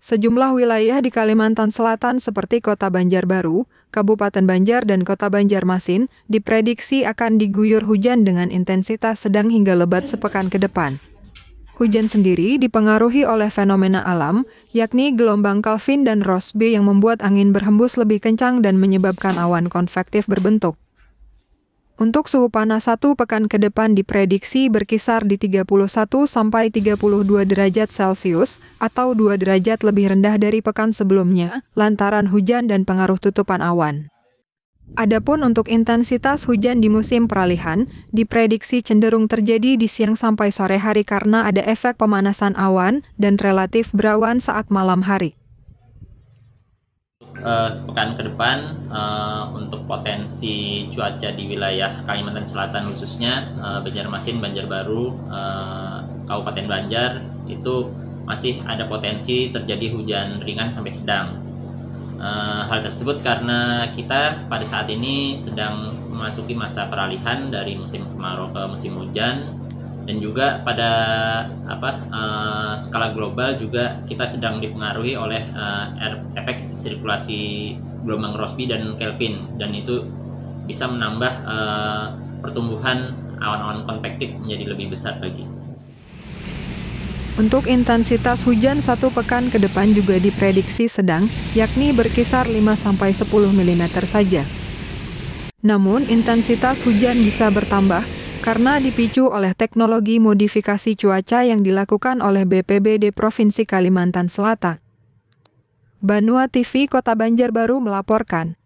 Sejumlah wilayah di Kalimantan Selatan seperti Kota Banjarbaru, Kabupaten Banjar, dan Kota Banjarmasin diprediksi akan diguyur hujan dengan intensitas sedang hingga lebat sepekan ke depan. Hujan sendiri dipengaruhi oleh fenomena alam, yakni gelombang Calvin dan Rossby yang membuat angin berhembus lebih kencang dan menyebabkan awan konvektif berbentuk. Untuk suhu panas satu pekan ke depan diprediksi berkisar di 31 sampai 32 derajat Celcius atau 2 derajat lebih rendah dari pekan sebelumnya lantaran hujan dan pengaruh tutupan awan. Adapun untuk intensitas hujan di musim peralihan, diprediksi cenderung terjadi di siang sampai sore hari karena ada efek pemanasan awan dan relatif berawan saat malam hari uh, sepekan ke depan uh, untuk potensi cuaca di wilayah Kalimantan Selatan khususnya uh, Banjarmasin, Banjarbaru, uh, Kabupaten Banjar itu masih ada potensi terjadi hujan ringan sampai sedang. Uh, hal tersebut karena kita pada saat ini sedang memasuki masa peralihan dari musim kemarau ke musim hujan dan juga pada apa uh, skala global juga kita sedang dipengaruhi oleh uh, efek sirkulasi gelombang Rossby dan Kelvin dan itu bisa menambah uh, pertumbuhan awan-awan konvektif menjadi lebih besar lagi. Untuk intensitas hujan satu pekan ke depan juga diprediksi sedang, yakni berkisar 5-10 mm saja. Namun, intensitas hujan bisa bertambah karena dipicu oleh teknologi modifikasi cuaca yang dilakukan oleh BPBD Provinsi Kalimantan Selatan. Banua TV Kota Banjarbaru melaporkan.